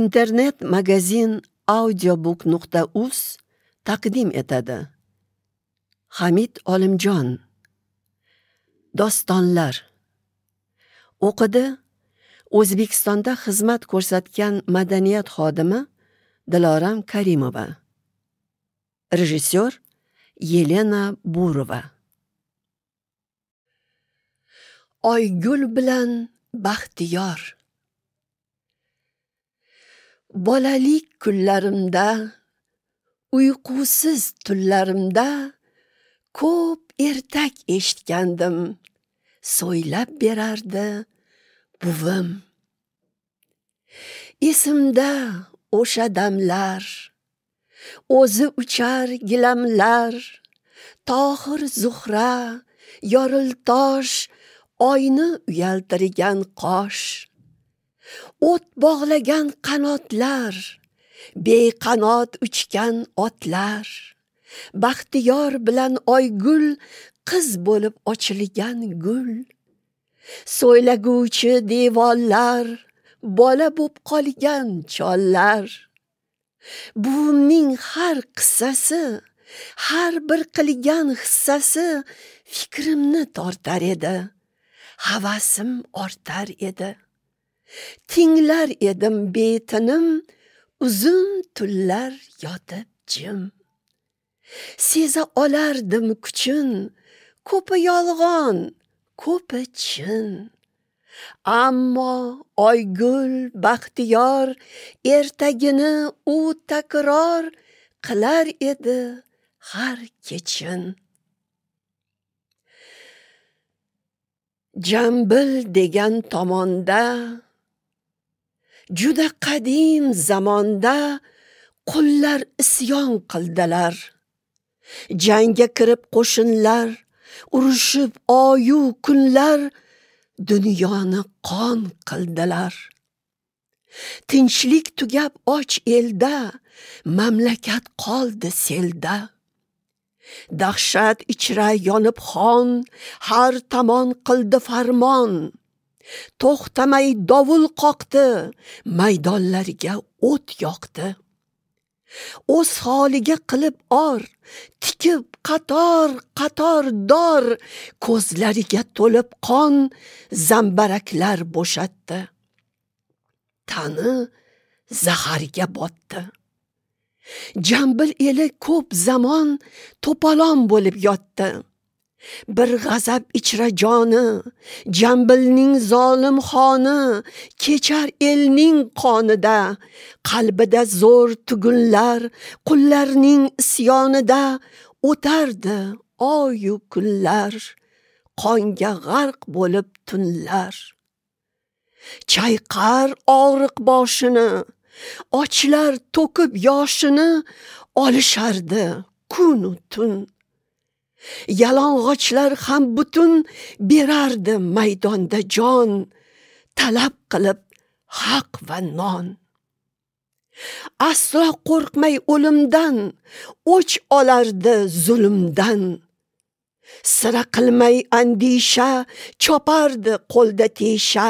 internet-magazin audiobook.uz taqdim etadi. Hamid Olimjon Dostonlar O'qidi O'zbekistonda xizmat ko'rsatgan madaniyat xodimi Diloram Karimova. Rejissyor Yelena Burova. Oygul bilan baxtiyor bolalik kunlarimda uyqusiz tunlarimda ko'p ertak eshitgandim so'ylab berardi buvim esimda o'sha damlar o'zi uchar gilamlar tohir zuhra yoriltosh oyni uyaltirgan qosh o't bog'lagan qanotlar beqanot uchgan otlar baxtiyor bilan oygul qiz bo'lib ochilgan gul so'ylaguvchi devorlar bola bo'lib qolgan chollar buvimning har qissasi har bir qilgan hissasi fikrimni tortar edi havasim ortar edi tinglar edim betinim uzun tunlar yotib jim seza olardim kuchin ko'pi yolg'on ko'pi chin ammo oygul baxtiyor ertagini u takror qilar edi har kechin jambil degan tomonda juda qadim zamonda qullar isyon qildilar. Jangga kirib qo'shinlar, urushib oyu kunlar dunyoni qon qildilar. Tinchlik tugab och elda, mamlakat qoldi selda. Dahshat ichra yonib xon, har tomon qildi farmon. to'xtamay dovul qoqdi maydonlarga o't yoqdi o'z holiga qilib or tikib qator qator dor ko'zlariga to'lib qon zambaraklar bo'shatdi tani zaharga botdi jambil eli ko'p zamon to'polon bo'lib yotdi bir g'azab ichra joni jambilning zolim xoni kechar elning qonida qalbida zo'r tugunlar qullarning isyonida o'tardi oyu kunlar qonga g'arq bo'lib tunlar chayqar og'riq boshini ochlar to'kib yoshini olishardi kunu tun yalang'ochlar ham butun berardi maydonda jon talab qilib haq va non aslo qo'rqmay o'limdan o'ch olardi zulmdan sira qilmay andisha chopardi qo'lda tesha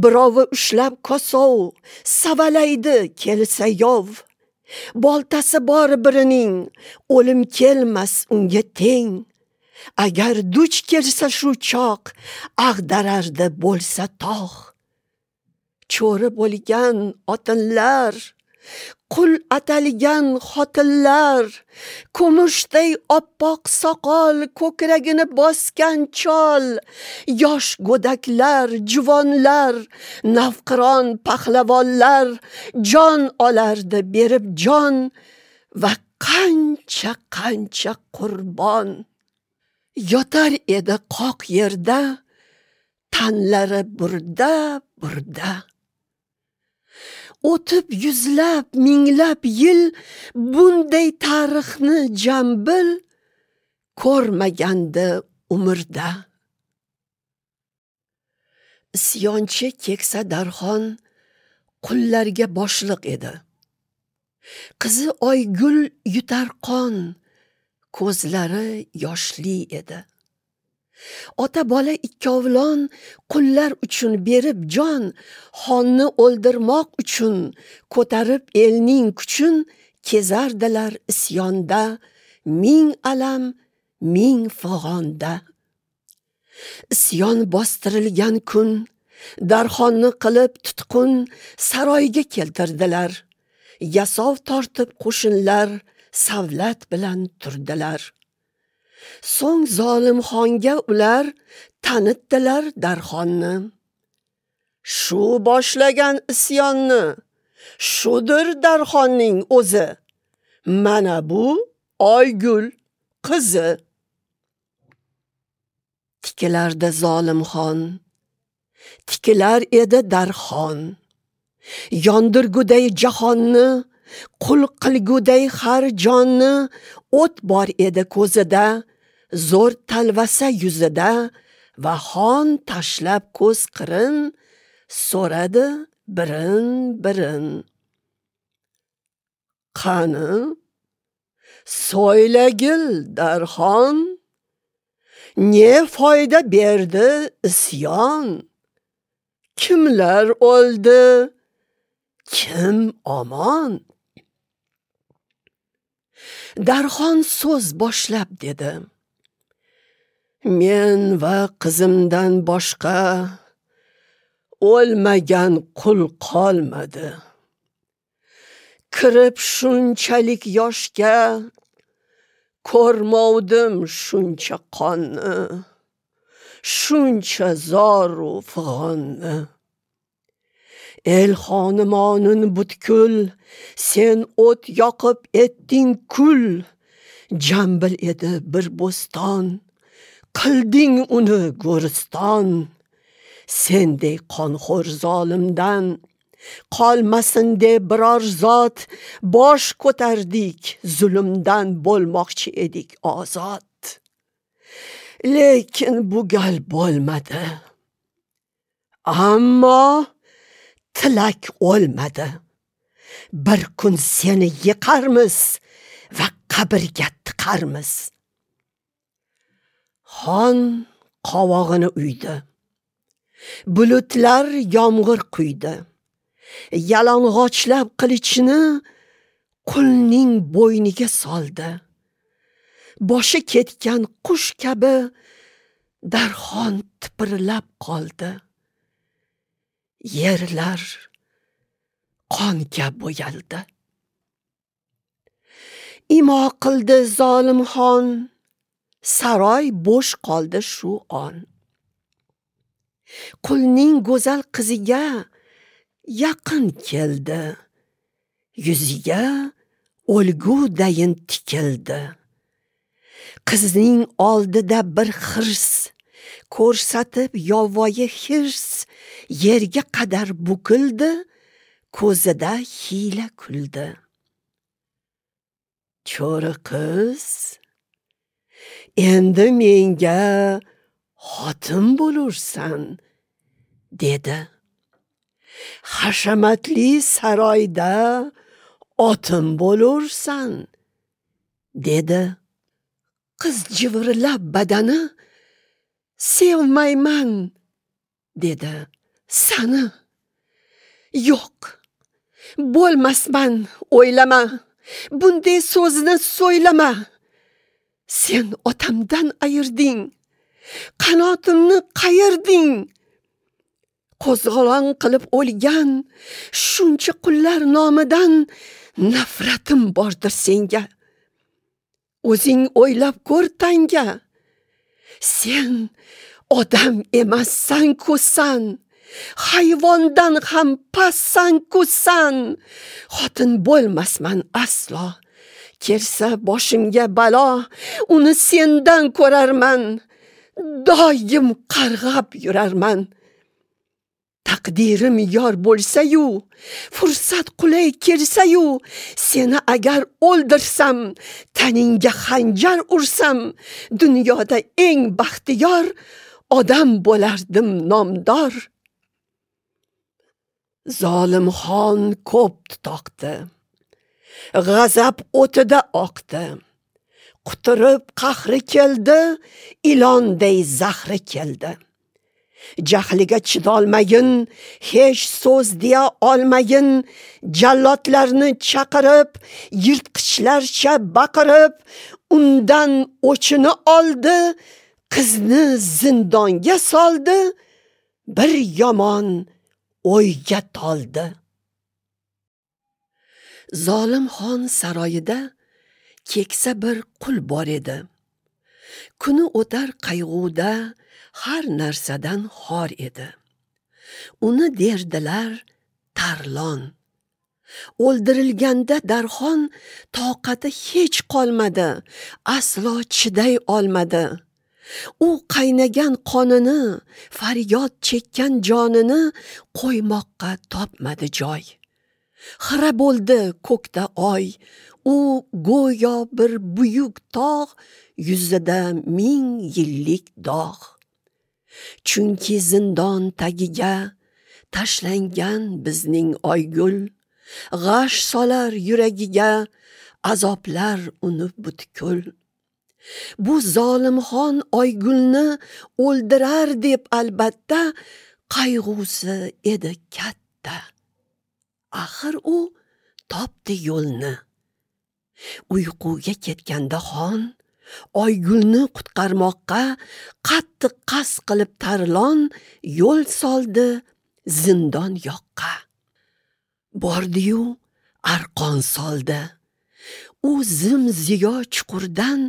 birovi ushlab kosov savalaydi kelsa yov boltasi bor birining o'lim kelmas unga teng agar duch kelsa shu choq ag'darardi bo'lsa tog' cho'ri bo'lgan otinlar qul ataligan xotinlar kumushday oppoq soqol ko'kragini bosgan chol yosh go'daklar juvonlar navqiron pahlavonlar jon olardi berib jon va qancha qancha qurbon yotar edi qoq yerda tanlari burda burda o'tib yuzlab minglab yil bunday tarixni jambil ko'rmagandi umrda isyonchi keksa darxon qullarga boshliq edi qizi oygul yutar qon ko'zlari yoshli edi ota bola ikkovlon qullar uchun berib jon xonni o'ldirmoq uchun ko'tarib elning kuchin kezardilar isyonda ming alam ming fog'onda isyon bostirilgan kun darxonni qilib tutqun saroyga keltirdilar yasov tortib qo'shinlar savlat bilan turdilar so'ng zolimxonga ular tanitdilar darxonni shu boshlagan isyonni shudir darxonning o'zi mana bu oygul qizi tikilardi zolimxon tikilar edi darxon yondirguday jahonni qul qilguday har jonni o't bor edi ko'zida zo'r talvasa yuzida va xon tashlab ko'z qirin so'radi birin birin qani so'ylagil darxon ne foyda berdi isyon kimlar o'ldi kim omon darhon so'z boshlab dedi men va qizimdan boshqa o'lmagan qul qolmadi kirib shunchalik yoshga ko'rmovdim shuncha qonni shuncha zoru fig'onni el xonimonin butkul sen o't yoqib etding kul jambil edi bir bo'ston qilding uni go'riston sendek qonxo'r zolimdan qolmasin deb biror zot bosh ko'tardik zulmdan bo'lmoqchi edik ozod lekin bu gal bo'lmadi ammo tilak o'lmadi bir kun seni yiqarmiz va qabrga tiqarmiz xon qovog'ini uydi bulutlar yomg'ir quydi yalang'ochlab qilichini qulning bo'yniga soldi boshi ketgan qush kabi darxon tipirlab qoldi yerlar qonga bo'yaldi imo qildi zolimxon saroy bo'sh qoldi shu on qulning go'zal qiziga yaqin keldi yuziga o'lgudayin tikildi qizning oldida bir hirs ko'rsatib yovvoyi hirs yerga qadar bukildi ko'zida hiyla kuldi cho'ri qiz endi menga xotin bo'lursan dedi hashamatli saroyda otim bo'lursan dedi qiz jivirlab badani sevmayman dedi sani yo'q bo'lmasman o'ylama bunday so'zni so'ylama sen otamdan ayirding qanotimni qayirding qo'zg'olon qilib o'lgan shuncha qullar nomidan nafratim bordir senga o'zing o'ylab ko'r tanga sen odam emassan-ku san hayvondan ham passanku san xotin bo'lmasman aslo kelsa boshimga balo uni sendan ko'rarman doim qarg'ab yurarman taqdirim yor bo'lsa-yu, fursat qulay kelsa-yu, seni agar o'ldirsam, taningga xanjar ursam, dunyoda eng baxtiyor odam bo'lardim nomdor. zolimxon ko'p toqdi g'azab o'tida oqdi qutirib qahri keldi ilonday zahri keldi jahliga chidolmagin hech so'z deya olmagin jallodlarni chaqirib yirtqichlarcha baqirib undan o'chini oldi qizni zindonga soldi bir yomon o'yga toldi zolim xon saroyida keksa bir qul bor edi kuni o'tar qayg'uda har narsadan xor edi uni derdilar tarlon o'ldirilganda darxon toqati hech qolmadi aslo chiday olmadi u qaynagan qonini faryod chekkan jonini qo'ymoqqa topmadi joy xira bo'ldi ko'kda oy u go'yo bir buyuk tog' yuzida ming yillik dog' chunki zindon tagiga tashlangan bizning oygul g'ash solar yuragiga azoblar uni butkul bu zolimxon oygulni o'ldirar deb albatta qayg'usi edi katta axir u topdi yo'lni uyquga ketganda xon oygulni qutqarmoqqa qattiq qas qilib tarlon yo'l soldi zindon yoqqa bordiyu arqon soldi u zim ziyo chuqurdan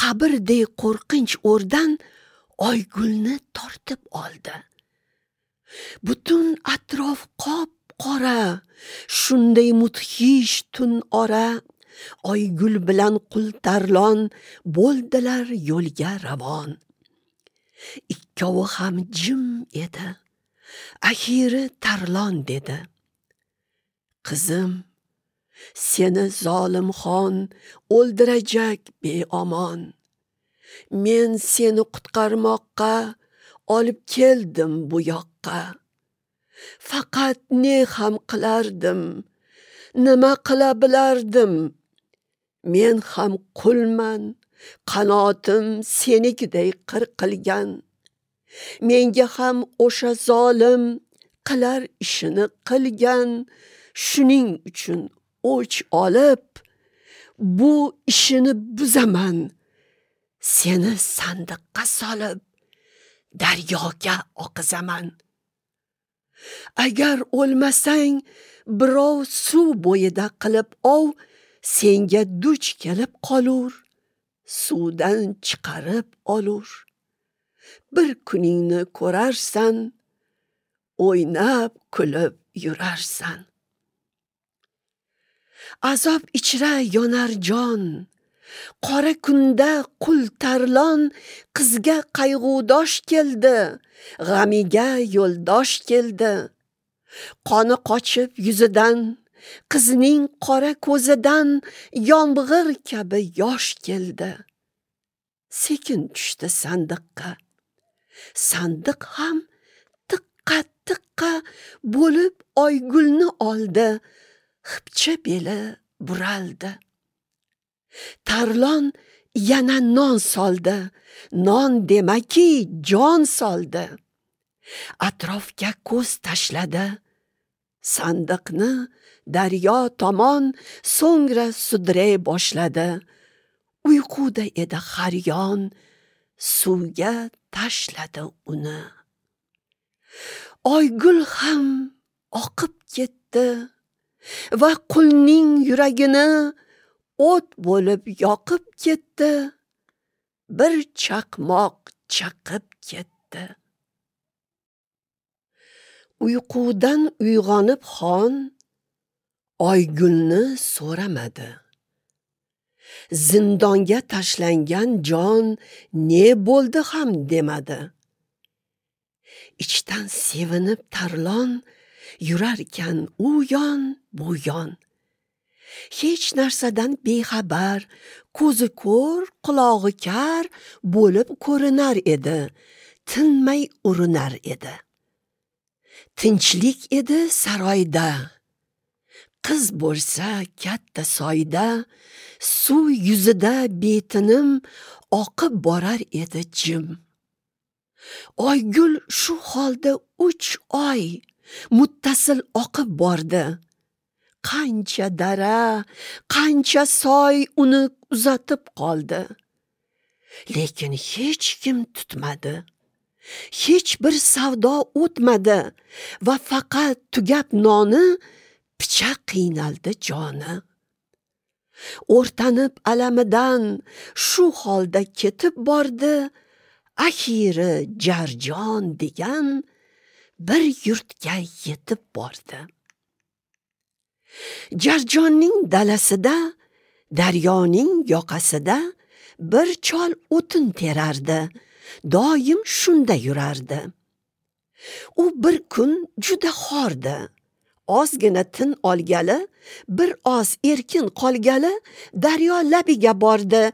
qabrday qo'rqinch o'rdan oygulni tortib oldi butun atrof qop qora shunday mudhish tun ora oygul bilan qultarlon bo'ldilar yo'lga ravon ikkovi ham jim edi axiri tarlon dedi qizim seni zolimxon o'ldirajak beomon men seni qutqarmoqqa olib keldim bu yoqqa faqat ne ham qilardim nima qila bilardim men ham qulman qanotim senikiday qir qilgan menga ham o'sha zolim qilar ishini qilgan shuning uchun o'ch olib bu ishini buzaman seni sandiqqa solib daryoga oqizaman agar o'lmasang birov suv bo'yida qilib ov senga duch kelib qolur suvdan chiqarib olur bir kuningni ko'rarsan o'ynab kulib yurarsan azob ichra yonar jon qora kunda qul tarlon qizga qayg'udosh keldi g'amiga yo'ldosh keldi qoni qochib yuzidan qizning qora ko'zidan yomg'ir kabi yosh keldi sekin tushdi sandiqqa sandiq ham tiqqa tiqqa bo'lib oygulni oldi xipcha beli buraldi tarlon yana non soldi non demaki jon soldi atrofga ko'z tashladi sandiqni daryo tomon so'ngra sudray boshladi uyquda edi haryon suvga tashladi uni oygul ham oqib ketdi va qulning yuragini o't bo'lib yoqib ketdi bir chaqmoq chaqib ketdi uyqudan uyg'onib xon oygulni so'ramadi zindonga tashlangan jon ne bo'ldi ham demadi ichdan sevinib tarlon yurarkan u yon bu yon hech narsadan bexabar ko'zi ko'r qulog'i kar bo'lib ko'rinar edi tinmay urinar edi tinchlik edi saroyda qiz bo'lsa katta soyda suv yuzida betinim oqib borar edi jim oygul shu holda uch oy muttasil oqib bordi qancha dara qancha soy uni uzatib qoldi lekin hech kim tutmadi hech bir savdo o'tmadi va faqat tugab noni pichoq qiynaldi joni o'rtanib alamidan shu holda ketib bordi axiri jarjon degan bir yurtga yetib bordi jarjonning dalasida daryoning yoqasida bir chol o'tin terardi doim shunda yurardi u bir kun juda xordi ozgina tin olgali bir oz erkin qolgali daryo labiga bordi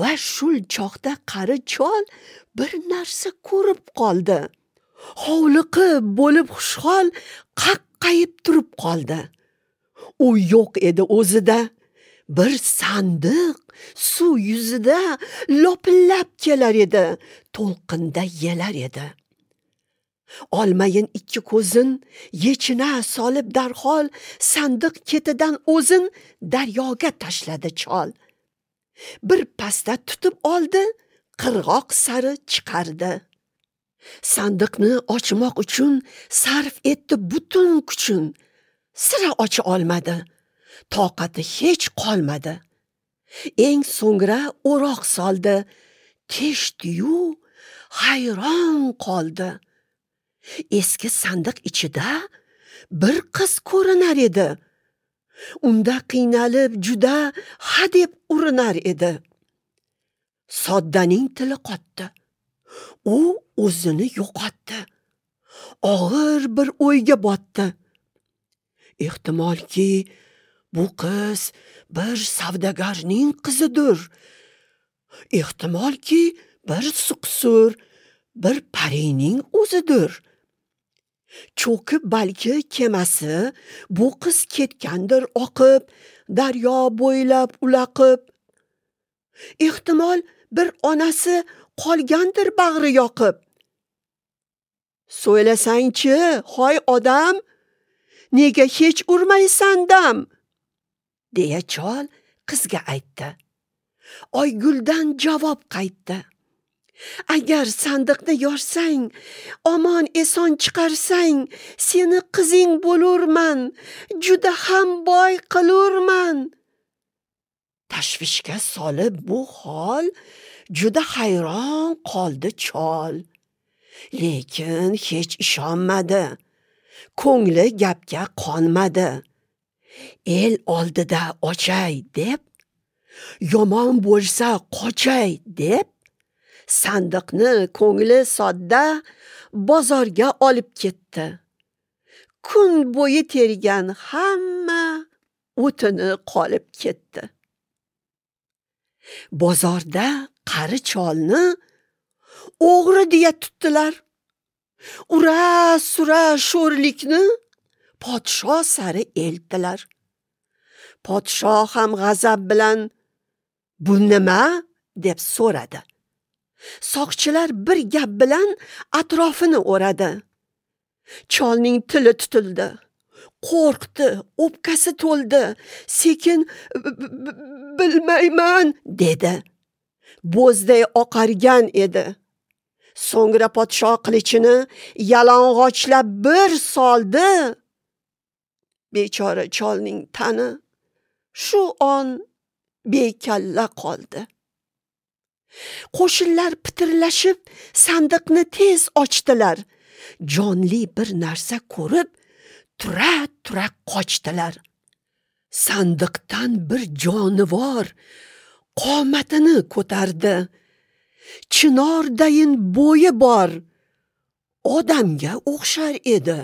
va shul choqda qari chol bir narsa ko'rib qoldi hovliqi bo'lib xushhol qaqqayib turib qoldi u yo'q edi o'zida bir sandiq suv yuzida lopillab kelar edi to'lqinda yelar edi olmayin ikki ko'zin yechina solib darhol sandiq ketidan o'zin daryoga tashladi chol bir pasda tutib oldi qirg'oq sari chiqardi sandiqni ochmoq uchun sarf etdi butun kuchin sira ocha olmadi toqati hech qolmadi eng so'ngra o'roq soldi teshdiyu hayron qoldi eski sandiq ichida bir qiz ko'rinar edi unda qiynalib juda hadeb urinar edi soddaning tili qotdi u o'zini yo'qotdi og'ir bir o'yga botdi ehtimolki bu qiz bir savdogarning qizidir ehtimolki bir suqsur bir parining o'zidir cho'kib balki kemasi bu qiz ketgandir oqib daryo bo'ylab ulaqib ehtimol bir onasi qolgandir bag'ri yoqib so'ylasangchi hoy odam nega hech urmaysan dam deya chol qizga aytdi oyguldan javob qaytdi agar sandiqni yorsang omon eson chiqarsang seni qizing bo'lurman juda ham boy qilurman tashvishga solib bu hol juda hayron qoldi chol lekin hech ishonmadi ko'ngli gapga qonmadi el oldida ochay deb yomon bo'lsa qochay deb sandiqni ko'ngli sodda bozorga olib ketdi kun bo'yi tergan hamma o'tini qolib ketdi bozorda qari cholni o'g'ri deya tutdilar ura sura sho'rlikni podsho sari eltdilar podsho ham g'azab bilan bu nima deb so'radi soqchilar bir gap bilan atrofini o'radi cholning tili tutildi qo'rqdi o'pkasi to'ldi sekin bilmayman dedi bo'zday oqargan edi so'ngra podsho qilichini yalang'ochlab bir soldi bechora cholning tani shu on bekalla qoldi qo'shinlar pitirlashib sandiqni tez ochdilar jonli bir narsa ko'rib tura tura qochdilar sandiqdan bir jonivor qomatini ko'tardi chinordayin bo'yi bor odamga o'xshar edi